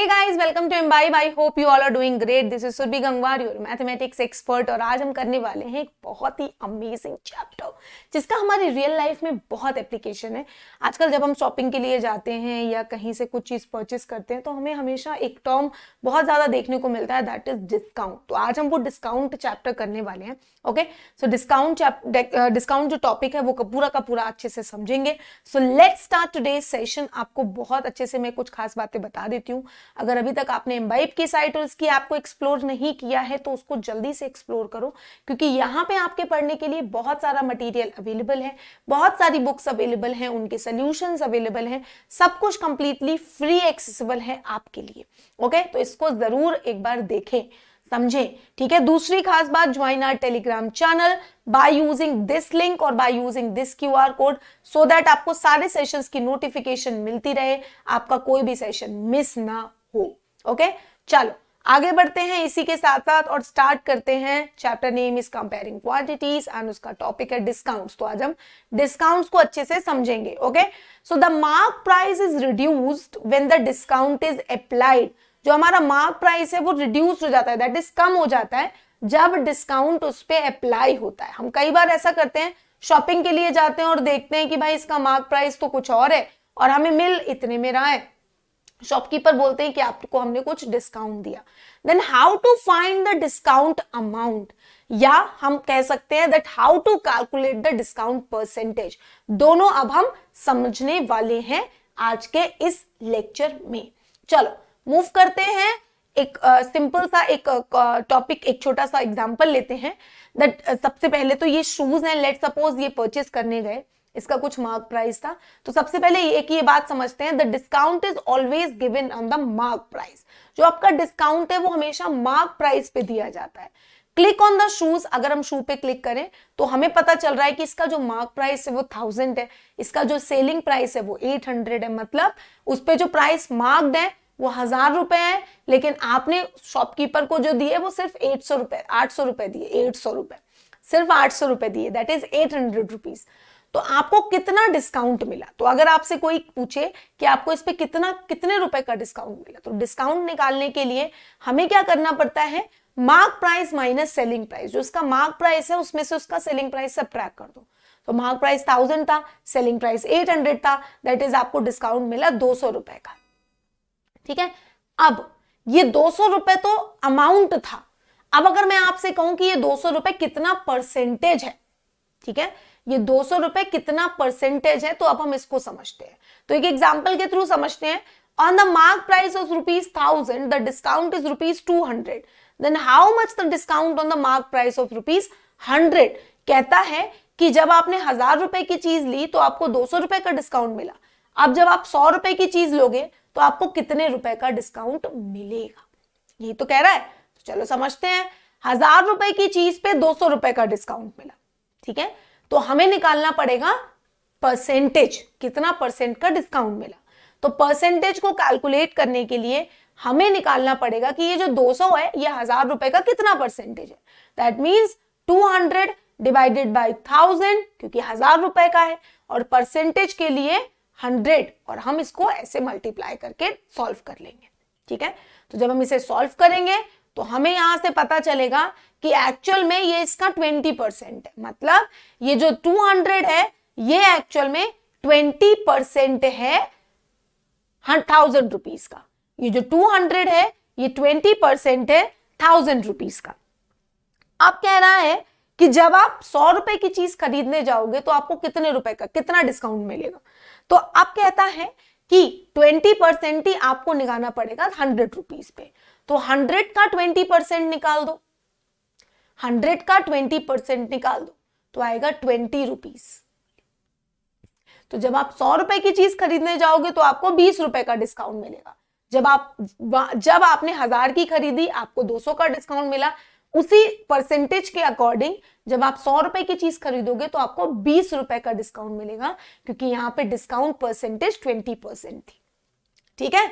Hey guys, welcome to Imbibe. I hope you all are doing great. This is Surbhi Gangwar, your mathematics expert और आज हम करने वाले हैं एक बहुत ही अमेजिंग चैप्टर जिसका हमारी रियल लाइफ में बहुत एप्लीकेशन है आजकल जब हम शॉपिंग के लिए जाते हैं या कहीं से कुछ चीज़ परचेस करते हैं तो हमें हमेशा एक टर्म बहुत ज़्यादा देखने को मिलता है दैट इज डिस्काउंट तो आज हम वो डिस्काउंट चैप्टर करने वाले हैं ओके सो डिस्काउंट डिस्काउंट जो टॉपिक है वो पूरा का पूरा अच्छे से समझेंगे so let start today session आपको बहुत अच्छे से मैं कुछ खास बातें बता देती हूँ अगर अभी तक आपने एम्बाइब की साइट और इसकी आपको एक्सप्लोर नहीं किया है तो उसको जल्दी से एक्सप्लोर करो क्योंकि यहाँ पे आपके पढ़ने के लिए बहुत सारा मटेरियल अवेलेबल है बहुत सारी बुक्स अवेलेबल हैं उनके सोल्यूशन अवेलेबल हैं सब कुछ कंप्लीटली फ्री एक्सेसिबल है आपके लिए ओके तो इसको जरूर एक बार देखें समझे ठीक है दूसरी खास बात join our Telegram channel by using this link और by using this Q R code so that आपको सारे सेशंस की नोटिफिकेशन मिलती रहे आपका कोई भी सेशन मिस ना होम ओके चलो आगे बढ़ते हैं इसी के साथ साथ और स्टार्ट करते हैं chapter name is comparing quantities and उसका टॉपिक है डिस्काउंट्स तो आज हम डिस्काउंट्स को अच्छे से समझेंगे okay so the mark price is reduced when the discount is applied जो हमारा मार्क प्राइस है वो रिड्यूस हो जाता है दैट इज कम हो जाता है जब डिस्काउंट उस पर अप्लाई होता है हम कई बार ऐसा करते हैं शॉपिंग के लिए जाते हैं और देखते हैं कि भाई इसका मार्क प्राइस तो कुछ और है और हमें मिल इतने में रहा है शॉपकीपर बोलते हैं कि आपको हमने कुछ डिस्काउंट दिया then how to find the discount amount या हम कह सकते हैं that how to calculate the discount percentage दोनों अब हम समझने वाले हैं आज के इस लेक्चर में चलो मूव करते हैं एक सिंपल uh, सा एक टॉपिक uh, एक छोटा सा एग्जांपल लेते हैं दैट uh, सबसे पहले तो ये शूज हैं लेट सपोज ये परचेस करने गए इसका कुछ मार्क प्राइस था तो सबसे पहले एक ये बात समझते हैं the discount is always given on the mark price जो आपका डिस्काउंट है वो हमेशा मार्क प्राइस पे दिया जाता है क्लिक ऑन द शूज अगर हम शू पे क्लिक करें तो हमें पता चल रहा है कि इसका जो मार्क प्राइस है वो थाउजेंड है इसका जो सेलिंग प्राइस है वो एट हंड्रेड है मतलब उस पर जो प्राइस मार्क है वो हजार रुपए है लेकिन आपने शॉपकीपर को जो दिए वो सिर्फ एट सौ रुपए आठ सौ रुपए दिए एट सौ रुपए सिर्फ आठ सौ रुपए दिए that is eight hundred rupees तो आपको कितना डिस्काउंट मिला तो अगर आपसे कोई पूछे कि आपको इस पे कितना कितने रुपए का डिस्काउंट मिला तो डिस्काउंट निकालने के लिए हमें क्या करना पड़ता है mark price minus selling price जो उसका मार्क प्राइस है उसमें से उसका सेलिंग प्राइस सब ट्रैक कर दो तो मार्क प्राइस थाउजेंड था सेलिंग प्राइस एट हंड्रेड था दैट इज आपको डिस्काउंट मिला दो सौ रुपए का ठीक है अब ये दो सौ रुपए तो अमाउंट था अब अगर मैं आपसे कहूं कि ये दो सौ रुपए कितना परसेंटेज है ठीक है ये दो सौ रुपए कितना परसेंटेज है तो अब हम इसको समझते हैं तो एक एग्जाम्पल के थ्रू समझते हैं the mark price of rupees thousand the discount is rupees two hundred then how much the discount on the mark price of rupees hundred कहता है कि जब आपने हजार रुपए की चीज ली तो आपको दो सौ रुपए का डिस्काउंट मिला अब जब आप सौ रुपए की चीज लोगे तो आपको कितने रुपए का डिस्काउंट मिलेगा यही तो कह रहा है तो चलो समझते हैं हजार रुपए की चीज पे दो सौ रुपए का डिस्काउंट मिला ठीक है तो हमें निकालना पड़ेगा परसेंटेज कितना परसेंट का डिस्काउंट मिला तो परसेंटेज को कैलकुलेट करने के लिए हमें निकालना पड़ेगा कि ये जो 200 है ये हजार रुपए का कितना परसेंटेज है that means 200 divided by thousand क्योंकि हजार रुपए का है और परसेंटेज के लिए हंड्रेड और हम इसको ऐसे मल्टीप्लाई करके सॉल्व कर लेंगे ठीक है तो जब हम इसे सॉल्व करेंगे तो हमें यहां से पता चलेगा कि एक्चुअल में ये इसका ट्वेंटी परसेंट है मतलब ये जो टू हंड्रेड है ये एक्चुअल में ट्वेंटी परसेंट है थाउजेंड रुपीज का ये जो टू हंड्रेड है ये ट्वेंटी परसेंट है थाउजेंड रुपीज का अब कह रहा है कि जब आप सौ रुपए की चीज खरीदने जाओगे तो आपको कितने रुपए का कितना डिस्काउंट मिलेगा तो अब कहता है कि ट्वेंटी परसेंट ही आपको निकालना पड़ेगा हंड्रेड रुपीज पे तो हंड्रेड का ट्वेंटी परसेंट निकाल दो हंड्रेड का ट्वेंटी परसेंट निकाल दो तो आएगा ट्वेंटी रुपीज तो जब आप सौ रुपए की चीज खरीदने जाओगे तो आपको बीस रुपए का डिस्काउंट मिलेगा जब आप जब आपने हजार की खरीदी आपको दो सौ का डिस्काउंट मिला उसी परसेंटेज के अकॉर्डिंग जब आप सौ रुपए की चीज खरीदोगे तो आपको बीस रुपए का डिस्काउंट मिलेगा क्योंकि यहां पे डिस्काउंट परसेंटेज ट्वेंटी परसेंट थी ठीक है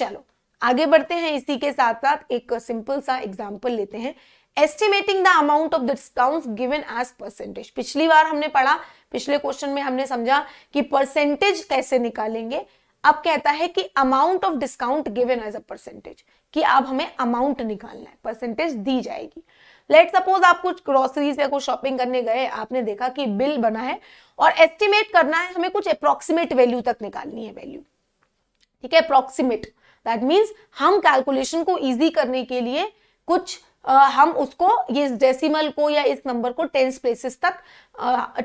चलो आगे बढ़ते हैं इसी के साथ साथ एक सिंपल सा एग्जाम्पल लेते हैं estimating the amount of discount given as percentage पिछली बार हमने पढ़ा पिछले क्वेश्चन में हमने समझा कि परसेंटेज कैसे निकालेंगे अब कहता है कि amount of discount given as a percentage कि अब हमें अमाउंट निकालना है परसेंटेज दी जाएगी लेट सपोज आप कुछ ग्रोसरीज या कुछ शॉपिंग करने गए आपने देखा कि बिल बना है और एस्टिमेट करना है हमें कुछ अप्रोक्सीमेट वैल्यू तक निकालनी है वैल्यू ठीक है अप्रोक्सीमेट दैट मीन्स हम कैलकुलेशन को ईजी करने के लिए कुछ Uh, हम उसको ये डेसिमल को या इस नंबर को टेंस प्लेसेस तक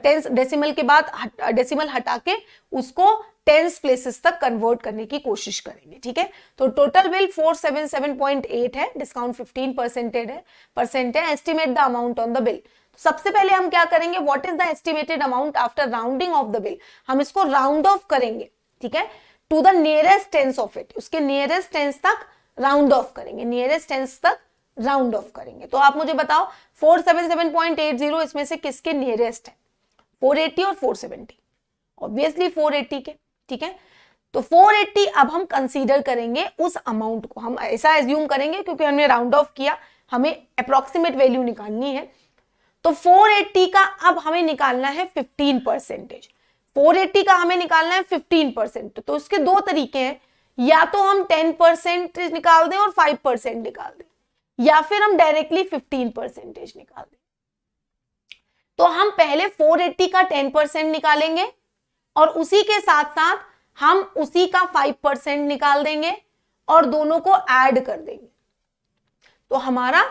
टेंस डेसिमल के बाद डेसिमल हट, हटा के उसको टेंस प्लेसेस तक कन्वर्ट करने की कोशिश करेंगे ठीक है तो टोटल बिल 477.8 है डिस्काउंट 15 परसेंटेड है परसेंट है estimate the amount on the bill सबसे पहले हम क्या करेंगे what is the estimated amount after rounding off the bill हम इसको राउंड ऑफ करेंगे ठीक है to the nearest tens of it उसके नियरेस्ट टेंस तक राउंड ऑफ करेंगे नियरेस्ट टेंस तक राउंड ऑफ करेंगे तो आप मुझे बताओ 477.80 इसमें से किसके नियरेस्ट है 480 और 470 ऑब्वियसली 480 के ठीक है तो 480 अब हम कंसीडर करेंगे उस अमाउंट को हम ऐसा एज्यूम करेंगे क्योंकि हमने राउंड ऑफ किया हमें अप्रोक्सीमेट वैल्यू निकालनी है तो 480 का अब हमें निकालना है 15 परसेंटेज 480 का हमें निकालना है 15 परसेंट तो इसके दो तरीके हैं या तो हम 10 परसेंट निकाल दें और 5 परसेंट निकाल दें या फिर हम डायरेक्टली 15 परसेंटेज निकाल दें तो हम पहले 480 का 10 परसेंट निकालेंगे और उसी के साथ साथ हम उसी का 5 परसेंट निकाल देंगे और दोनों को ऐड कर देंगे तो हमारा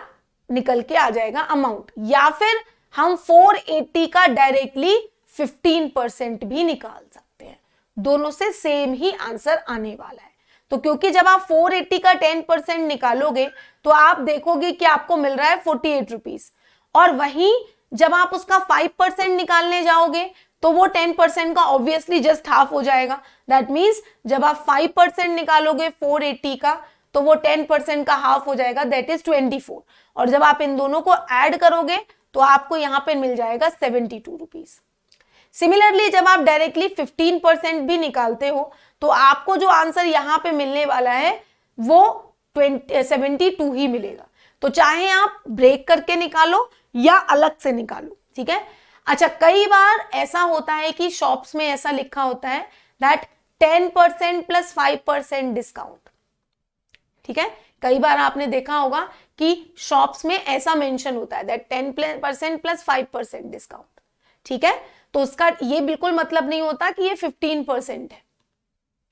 निकल के आ जाएगा अमाउंट या फिर हम 480 का डायरेक्टली फिफ्टीन परसेंट भी निकाल सकते हैं दोनों से सेम ही आंसर आने वाला है तो क्योंकि जब आप 480 का 10 परसेंट निकालोगे तो आप देखोगे कि आपको मिल रहा है फोर्टी एट रुपीज और वहीं जब आप उसका 5 परसेंट निकालने जाओगे तो वो 10 परसेंट का ऑब्वियसली जस्ट हाफ हो जाएगा दैट मीन्स जब आप 5 परसेंट निकालोगे 480 का तो वो 10 परसेंट का हाफ हो जाएगा दैट इज 24 और जब आप इन दोनों को ऐड करोगे तो आपको यहाँ पे मिल जाएगा सेवेंटी टू रुपीज़ सिमिलरली जब आप डायरेक्टली 15% भी निकालते हो तो आपको जो आंसर यहाँ पे मिलने वाला है वो 20, 72 ही मिलेगा तो चाहे आप ब्रेक करके निकालो या अलग से निकालो ठीक है अच्छा कई बार ऐसा होता है कि शॉप्स में ऐसा लिखा होता है that 10% percent plus five percent discount ठीक है कई बार आपने देखा होगा कि शॉप्स में ऐसा मेंशन होता है that 10% percent plus five percent discount ठीक है तो उसका ये बिल्कुल मतलब नहीं होता कि ये फिफ्टीन परसेंट है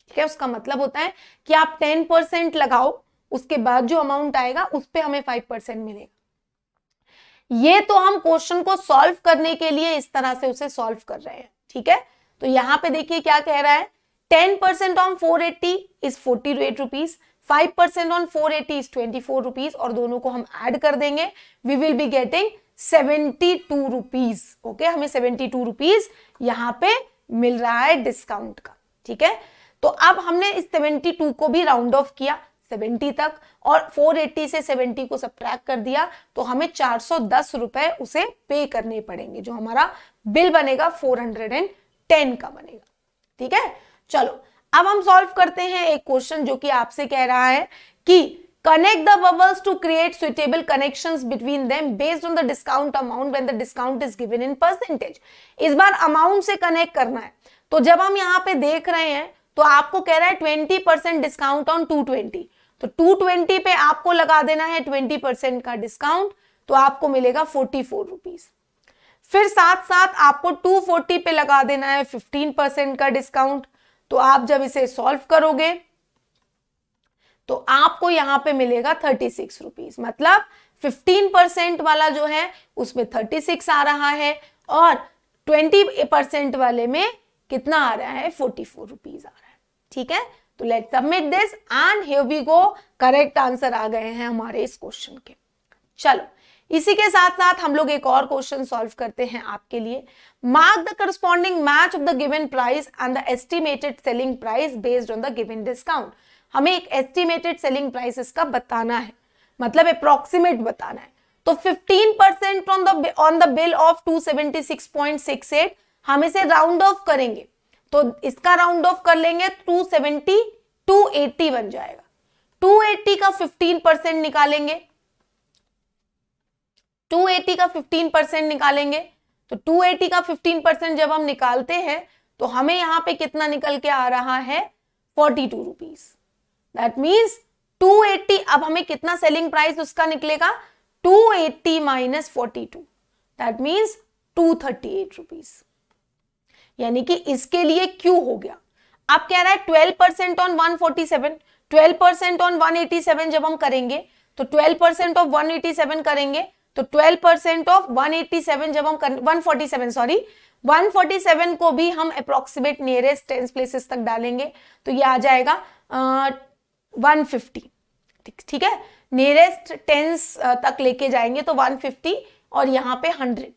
ठीक है उसका मतलब होता है कि आप टेन परसेंट लगाओ उसके बाद जो अमाउंट आएगा उस पर हमें फाइव परसेंट मिलेगा ये तो हम क्वेश्चन को सॉल्व करने के लिए इस तरह से उसे सॉल्व कर रहे हैं ठीक है तो यहां पे देखिए क्या कह रहा है ten percent on four eighty is forty eight rupees five percent on four eighty is twenty four rupees और दोनों को हम ऐड कर देंगे we will be getting seventy two rupees okay हमें सेवेंटी टू रुपीज यहाँ पे मिल रहा है डिस्काउंट का ठीक है तो अब हमने इस सेवेंटी टू को भी राउंड ऑफ किया सेवेंटी तक और फोर एट्टी से सेवेंटी को सब्ट्रैक्ट कर दिया तो हमें चार सौ दस रुपए उसे पे करने पड़ेंगे जो हमारा बिल बनेगा फोर हंड्रेड एंड टेन का बनेगा ठीक है चलो अब हम सॉल्व करते हैं एक क्वेश्चन जो कि आपसे कह रहा है कि connect the bubbles to create suitable connections between them based on the discount amount when the discount is given in percentage इस बार amount से connect करना है तो जब हम यहाँ पे देख रहे हैं तो आपको कह रहा है twenty percent discount on two twenty तो टू ट्वेंटी पे आपको लगा देना है ट्वेंटी परसेंट का डिस्काउंट तो आपको मिलेगा फोर्टी फोर रुपीज फिर साथ साथ आपको टू फोर्टी पे लगा देना है फिफ्टीन परसेंट का डिस्काउंट तो आप जब इसे सॉल्व करोगे तो आपको यहां पे मिलेगा थर्टी सिक्स रुपीज मतलब फिफ्टीन परसेंट वाला जो है उसमें थर्टी सिक्स आ रहा है और ट्वेंटी परसेंट वाले में कितना आ रहा है फोर्टी फोर रुपीज आ रहा है ठीक है तो let submit this and here we go correct answer आ गए हैं हमारे इस क्वेश्चन के चलो इसी के साथ साथ हम लोग एक और क्वेश्चन सॉल्व करते हैं आपके लिए mark the corresponding match of the given price and the estimated selling price based on the given discount हमें एक एस्टिमेटेड सेलिंग प्राइस इसका बताना है मतलब अप्रोक्सीमेट बताना है तो 15 percent on the on the bill of 276.68 हम इसे राउंड ऑफ करेंगे तो इसका राउंड ऑफ कर लेंगे 270 280 बन जाएगा 280 का 15 परसेंट निकालेंगे 280 का 15 परसेंट निकालेंगे तो 280 का 15 परसेंट जब हम निकालते हैं तो हमें यहां पे कितना निकल के आ रहा है forty two rupees that means 280 अब हमें कितना सेलिंग प्राइस उसका निकलेगा 280 eighty minus forty two that means two thirty यानी कि इसके लिए क्यू हो गया आप कह रहा है 12% percent on one forty seven twelve on one जब हम करेंगे तो 12% परसेंट ऑफ वन करेंगे तो 12 परसेंट ऑफ 187 जब हम कर, 147 सॉरी 147 को भी हम अप्रोक्सीमेट नियरेस्ट टेंस प्लेसेस तक डालेंगे तो ये आ जाएगा वन फिफ्टी ठीक है नियरेस्ट टेंस तक लेके जाएंगे तो वन फिफ्टी और यहां पे हंड्रेड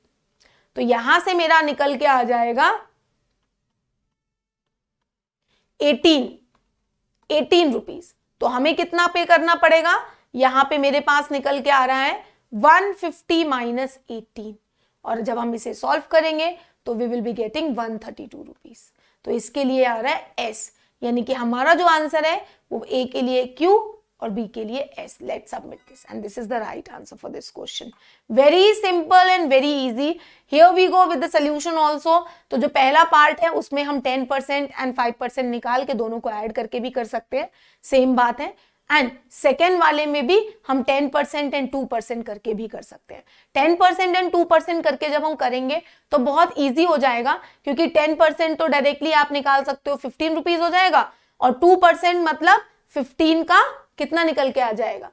तो यहां से मेरा निकल के आ जाएगा एटीन एटीन रुपीज तो हमें कितना पे करना पड़ेगा यहां पे मेरे पास निकल के आ रहा है 150 फिफ्टी माइनस एटीन और जब हम इसे सॉल्व करेंगे तो we will be getting 132 thirty rupees तो इसके लिए आ रहा है एस यानी कि हमारा जो आंसर है वो ए के लिए क्यू और बी के लिए as let submit this and this is the right answer for this question very simple and very easy here we go with the solution also तो जो पहला पार्ट है उसमें हम ten percent and five percent निकाल के दोनों को ऐड करके भी कर सकते हैं सेम बात है एंड सेकेंड वाले में भी हम 10 परसेंट एंड टू परसेंट करके भी कर सकते हैं 10 परसेंट एंड 2 परसेंट करके जब हम करेंगे तो बहुत ईजी हो जाएगा क्योंकि 10 परसेंट तो डायरेक्टली आप निकाल सकते हो फिफ्टीन रुपीज हो जाएगा और 2 परसेंट मतलब 15 का कितना निकल के आ जाएगा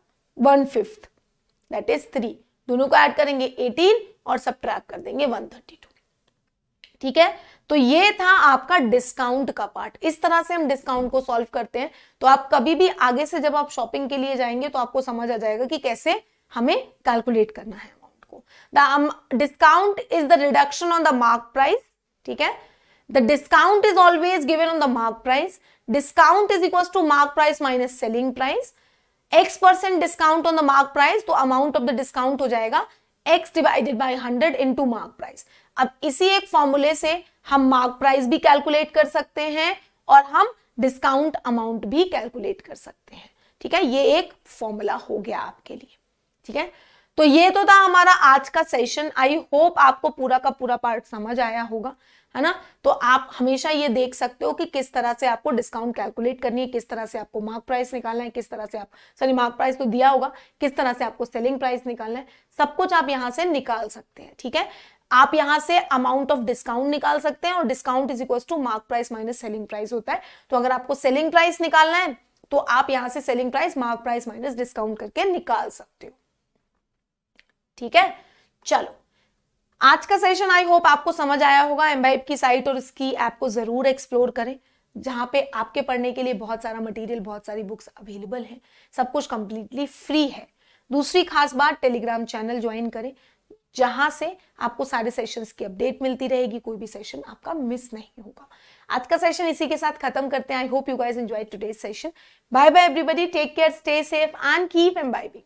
one fifth that is three दोनों को ऐड करेंगे 18 और सब कर देंगे वन टू ठीक है तो ये था आपका डिस्काउंट का पार्ट इस तरह से हम डिस्काउंट को सॉल्व करते हैं तो आप कभी भी आगे से जब आप शॉपिंग के लिए जाएंगे तो आपको समझ आ जाएगा कि कैसे हमें कैलकुलेट करना है अमाउंट को the discount is the reduction on the mark price ठीक है the discount is always given on the mark price discount is equal to mark price minus selling price X percent discount on the mark price तो amount of the discount हो जाएगा X divided by hundred to mark price अब इसी एक फॉर्मूले से हम mark price भी कैलकुलेट कर सकते हैं और हम डिस्काउंट अमाउंट भी कैलकुलेट कर सकते हैं ठीक है ये एक फॉर्मूला हो गया आपके लिए ठीक है तो ये तो था हमारा आज का सेशन आई होप आपको पूरा का पूरा पार्ट समझ आया होगा है ना तो आप हमेशा ये देख सकते हो कि किस तरह से आपको डिस्काउंट कैलकुलेट करनी है किस तरह से आपको मार्क प्राइस निकालना है किस तरह से आप सॉरी मार्क प्राइस तो दिया होगा किस तरह से आपको सेलिंग प्राइस निकालना है सब कुछ आप यहाँ से निकाल सकते हैं ठीक है आप यहां से अमाउंट ऑफ डिस्काउंट निकाल सकते हैं और discount is equal to mark price minus selling price होता है तो अगर आपको सेलिंग प्राइस निकालना है तो आप यहां से selling price mark price minus discount करके निकाल सकते हो ठीक है चलो आज का सेशन आई होप आपको समझ आया होगा एम्बाइब की साइट और इसकी ऐप को जरूर एक्सप्लोर करें जहां पे आपके पढ़ने के लिए बहुत सारा मटेरियल बहुत सारी बुक्स अवेलेबल है सब कुछ कंप्लीटली फ्री है दूसरी खास बात टेलीग्राम चैनल ज्वाइन करें जहां से आपको सारे सेशंस की अपडेट मिलती रहेगी कोई भी सेशन आपका मिस नहीं होगा आज का सेशन इसी के साथ खत्म करते हैं I hope you guys enjoy today session bye bye everybody take care stay safe and keep imbibing